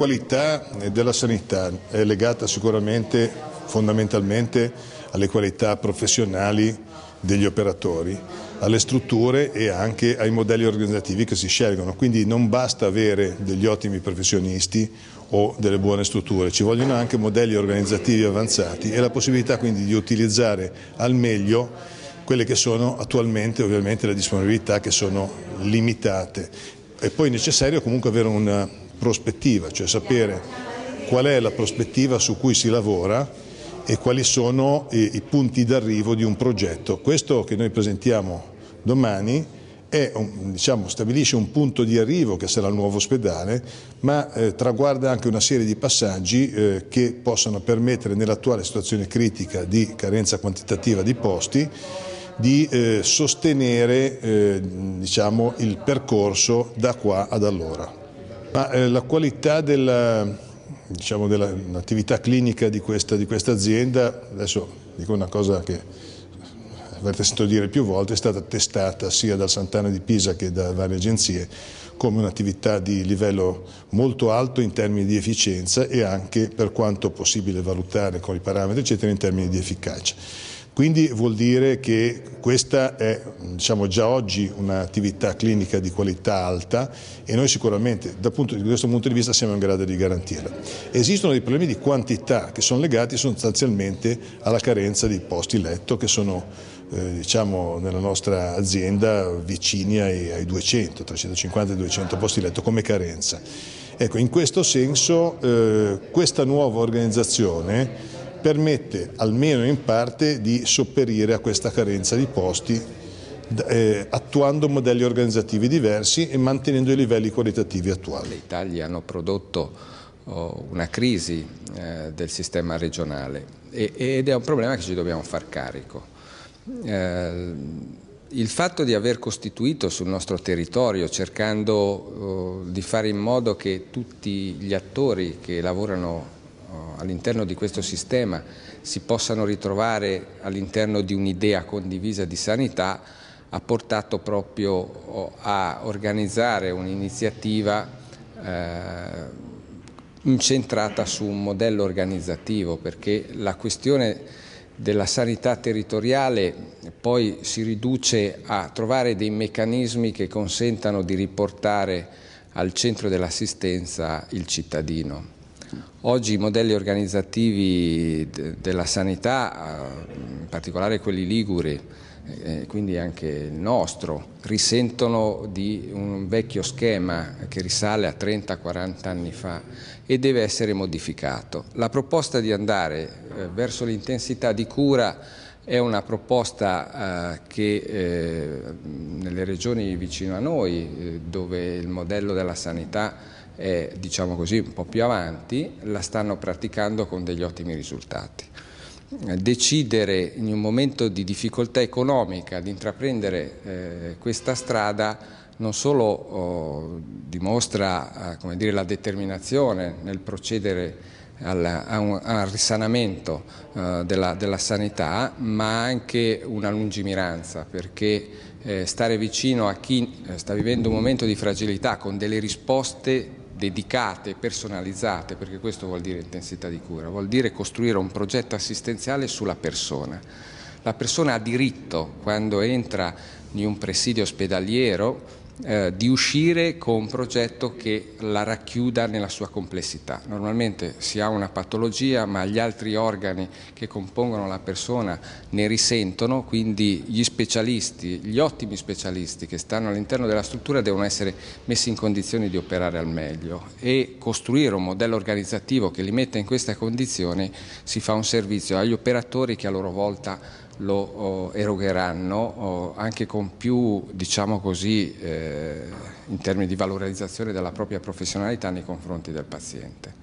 qualità della sanità è legata sicuramente fondamentalmente alle qualità professionali degli operatori, alle strutture e anche ai modelli organizzativi che si scelgono. Quindi non basta avere degli ottimi professionisti o delle buone strutture, ci vogliono anche modelli organizzativi avanzati e la possibilità quindi di utilizzare al meglio quelle che sono attualmente ovviamente le disponibilità che sono limitate. È poi necessario comunque avere una prospettiva, cioè sapere qual è la prospettiva su cui si lavora e quali sono i, i punti d'arrivo di un progetto. Questo che noi presentiamo domani un, diciamo, stabilisce un punto di arrivo che sarà il nuovo ospedale, ma eh, traguarda anche una serie di passaggi eh, che possano permettere nell'attuale situazione critica di carenza quantitativa di posti di eh, sostenere eh, diciamo, il percorso da qua ad allora. Ma eh, la qualità dell'attività diciamo, della, clinica di questa, di questa, azienda, adesso dico una cosa che avete sentito dire più volte, è stata testata sia dal Sant'Anna di Pisa che da varie agenzie come un'attività di livello molto alto in termini di efficienza e anche per quanto possibile valutare con i parametri eccetera in termini di efficacia. Quindi vuol dire che questa è diciamo, già oggi un'attività clinica di qualità alta e noi sicuramente da, punto, da, questo punto di vista siamo in grado di garantirla. Esistono dei problemi di quantità che sono legati sostanzialmente alla carenza di posti letto che sono eh, diciamo, nella nostra azienda vicini ai, ai 200, 350 200 posti letto come carenza. Ecco, in questo senso eh, questa nuova organizzazione permette almeno in parte di sopperire a questa carenza di posti eh, attuando modelli organizzativi diversi e mantenendo i livelli qualitativi attuali. Le Italie hanno prodotto oh, una crisi eh, del sistema regionale e, ed è un problema che ci dobbiamo far carico. Eh, il fatto di aver costituito sul nostro territorio, cercando oh, di fare in modo che tutti gli attori che lavorano all'interno di questo sistema si possano ritrovare all'interno di un'idea condivisa di sanità ha portato proprio a organizzare un'iniziativa eh, incentrata su un modello organizzativo perché la questione della sanità territoriale poi si riduce a trovare dei meccanismi che consentano di riportare al centro dell'assistenza il cittadino. Oggi i modelli organizzativi della sanità, in particolare quelli liguri, eh, eh, quindi anche il nostro, risentono di un vecchio schema che risale a 30-40 anni fa e deve essere modificato. La proposta di andare eh, verso l'intensità di cura è una proposta che nelle regioni vicino a noi, dove il modello della sanità è eh, diciamo così, un po' più avanti, la stanno praticando con degli ottimi risultati. Decidere in un momento di difficoltà economica di intraprendere eh, questa strada non solo oh, dimostra eh, dire, la determinazione nel procedere al, a un, al risanamento eh, della, della, sanità, ma anche una lungimiranza, perché eh, stare vicino a chi eh, sta vivendo un momento di fragilità con delle risposte dedicate, personalizzate, perché questo vuol dire intensità di cura, vuol dire costruire un progetto assistenziale sulla persona. La persona ha diritto, quando entra in un presidio ospedaliero, eh, di uscire con un progetto che la racchiuda nella sua complessità. Normalmente si ha una patologia ma gli altri organi che compongono la persona ne risentono, quindi gli specialisti, gli ottimi specialisti che stanno all'interno della struttura devono essere messi in condizioni di operare al meglio e costruire un modello organizzativo che li metta in questa condizione si fa un servizio agli operatori che a loro volta lo oh, erogheranno oh, anche con più, diciamo così, eh, in termini di valorizzazione della propria professionalità nei confronti del paziente.